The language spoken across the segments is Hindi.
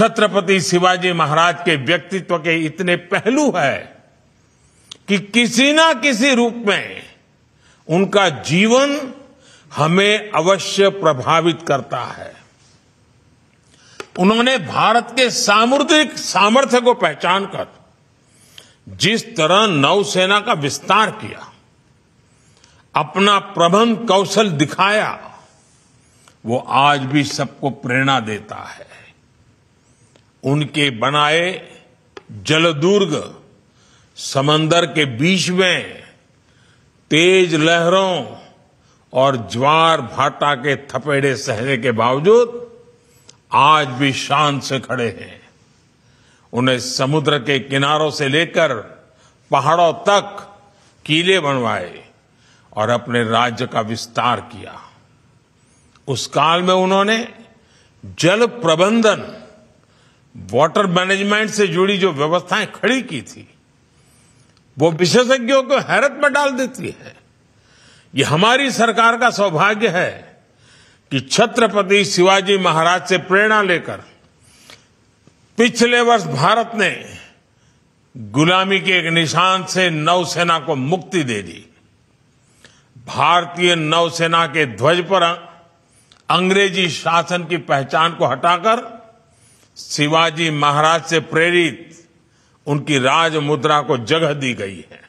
छत्रपति शिवाजी महाराज के व्यक्तित्व के इतने पहलू है कि किसी ना किसी रूप में उनका जीवन हमें अवश्य प्रभावित करता है उन्होंने भारत के सामुद्रिक सामर्थ्य को पहचान कर जिस तरह नौसेना का विस्तार किया अपना प्रबंध कौशल दिखाया वो आज भी सबको प्रेरणा देता है उनके बनाए जलदुर्ग समंदर के बीच में तेज लहरों और ज्वार भाटा के थपेड़े सहने के बावजूद आज भी शान से खड़े हैं उन्हें समुद्र के किनारों से लेकर पहाड़ों तक किले बनवाए और अपने राज्य का विस्तार किया उस काल में उन्होंने जल प्रबंधन वाटर मैनेजमेंट से जुड़ी जो व्यवस्थाएं खड़ी की थी वो विशेषज्ञों को हैरत में डाल देती है ये हमारी सरकार का सौभाग्य है कि छत्रपति शिवाजी महाराज से प्रेरणा लेकर पिछले वर्ष भारत ने गुलामी के एक निशान से नौसेना को मुक्ति दे दी भारतीय नौसेना के ध्वज पर अंग्रेजी शासन की पहचान को हटाकर शिवाजी महाराज से प्रेरित उनकी राज मुद्रा को जगह दी गई है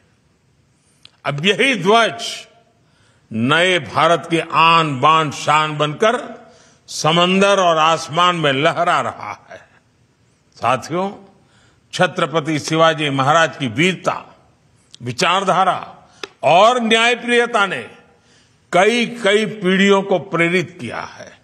अब यही ध्वज नए भारत की आन बान शान बनकर समंदर और आसमान में लहरा रहा है साथियों छत्रपति शिवाजी महाराज की वीरता विचारधारा और न्यायप्रियता ने कई कई पीढ़ियों को प्रेरित किया है